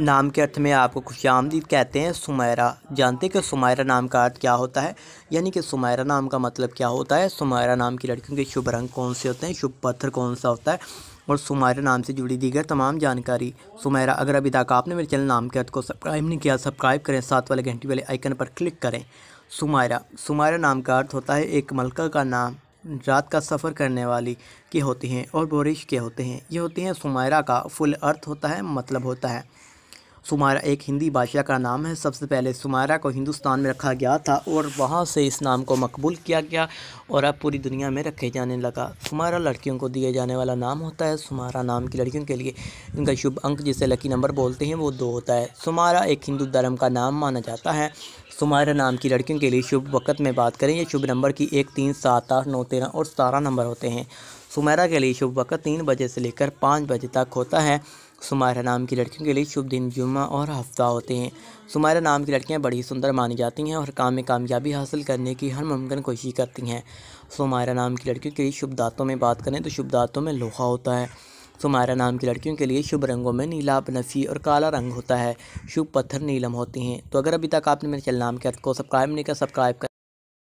नाम के अर्थ में आपको खुश आमदीद कहते हैं सुमायरा जानते हैं कि सुमायरा नाम का अर्थ क्या होता है यानी कि सुमायरा नाम का मतलब क्या होता है सुमायरा नाम की लड़कियों के शुभ रंग कौन से होते हैं शुभ पत्थर कौन सा होता है और सुमायरा नाम से जुड़ी दीगर तमाम जानकारी सुमायरा अगर अभी तक आपने मेरे चैनल नाम के अर्थ को सब्सक्राइब नहीं किया सब्सक्राइब करें साथ वाले घंटी वाले आइकन पर क्लिक करें सुमायरा सुमायरा नाम का अर्थ होता है एक मलका का नाम रात का सफ़र करने वाली के होती हैं और बोरिश के होते हैं ये होती हैं सुमायरा का फुल अर्थ होता है मतलब होता है सुमारा एक हिंदी बादशाह का नाम है सबसे पहले सुमारा को हिंदुस्तान में रखा गया था और वहाँ से इस नाम को मकबूल किया गया और अब पूरी दुनिया में रखे जाने लगा सुमारा लड़कियों को दिए जाने वाला नाम होता है सुमारा नाम की लड़कियों के लिए इनका शुभ अंक जिसे लकी नंबर बोलते हैं वो दो होता है सुमारा एक हिंदू धर्म का नाम माना जाता है सुमारा नाम की लड़कियों के लिए शुभ वक्त में बात करें यह शुभ नंबर की एक तीन सात आठ नौ तेरह और सतारह नंबर होते हैं सुमारा के लिए शुभ वक्त तीन बजे से लेकर पाँच बजे तक होता है सुमारा नाम की लड़कियों के लिए शुभ दिन जुम्मा और हफ्ता होते हैं सुमारा नाम की लड़कियां बड़ी सुंदर मानी जाती हैं और काम में कामयाबी हासिल करने की हर मुमकिन कोशिश करती हैं सुमारा नाम की लड़कियों के लिए शुभ दांतों में बात करें तो शुभ दांतों में लोहा होता है सुमारा नाम की लड़कियों के लिए शुभ रंगों में नीला बनफी और काला रंग होता है शुभ पत्थर नीलम होती हैं तो अगर अभी तक आपने मेरे चल नाम के अर्थ को सब्सक्राइब नहीं किया सब्सक्राइब कर